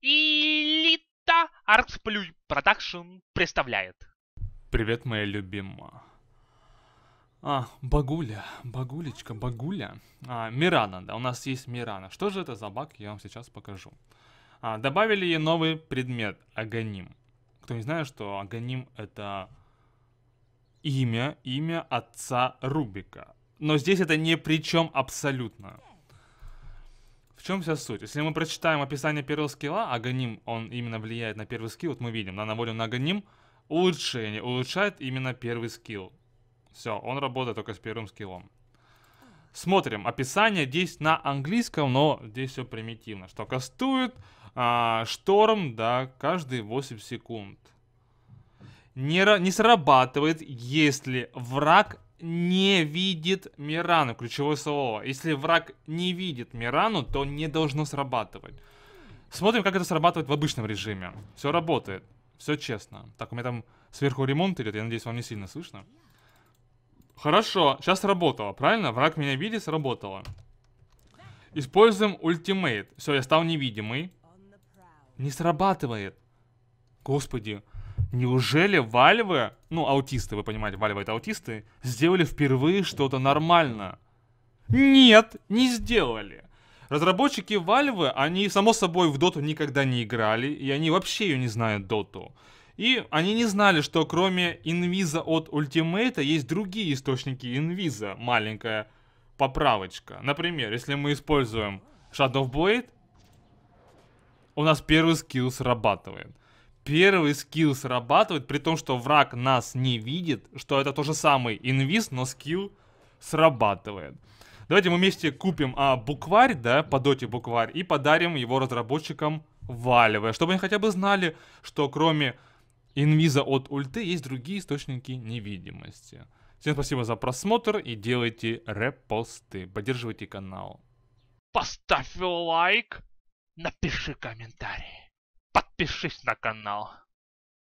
Элита Артсплюй Продакшн представляет. Привет, моя любимая. А, Багуля, Багулечка, Багуля. А, Мирана, да, у нас есть Мирана. Что же это за баг, я вам сейчас покажу. А, добавили ей новый предмет, Агоним. Кто не знает, что Агоним это имя, имя отца Рубика. Но здесь это не при чем абсолютно. В чем вся суть? Если мы прочитаем описание первого скилла, агоним, он именно влияет на первый скилл, вот мы видим, на наводим на агоним, улучшение, улучшает именно первый скилл. Все, он работает только с первым скиллом. Смотрим, описание здесь на английском, но здесь все примитивно. Что кастует, а, шторм, да, каждые 8 секунд. Не, не срабатывает, если враг не видит Мирану, ключевое слово. Если враг не видит Мирану, то не должно срабатывать. Смотрим, как это срабатывает в обычном режиме. Все работает, все честно. Так, у меня там сверху ремонт идет, я надеюсь, вам не сильно слышно. Хорошо, сейчас сработало, правильно? Враг меня видит, сработало. Используем ультимейт. Все, я стал невидимый. Не срабатывает. Господи. Неужели Вальвы, ну, аутисты, вы понимаете, Вальвы это аутисты, сделали впервые что-то нормально? Нет, не сделали. Разработчики Вальвы, они, само собой, в Доту никогда не играли, и они вообще ее не знают, Доту. И они не знали, что кроме инвиза от ультимейта есть другие источники инвиза, маленькая поправочка. Например, если мы используем Shadow Blade, у нас первый скилл срабатывает первый скилл срабатывает, при том, что враг нас не видит, что это то же самый инвиз, но скилл срабатывает. Давайте мы вместе купим а, букварь, да, по доте букварь, и подарим его разработчикам валевая, чтобы они хотя бы знали, что кроме инвиза от ульты есть другие источники невидимости. Всем спасибо за просмотр и делайте репосты, поддерживайте канал. Поставь лайк, напиши комментарий подпишись на канал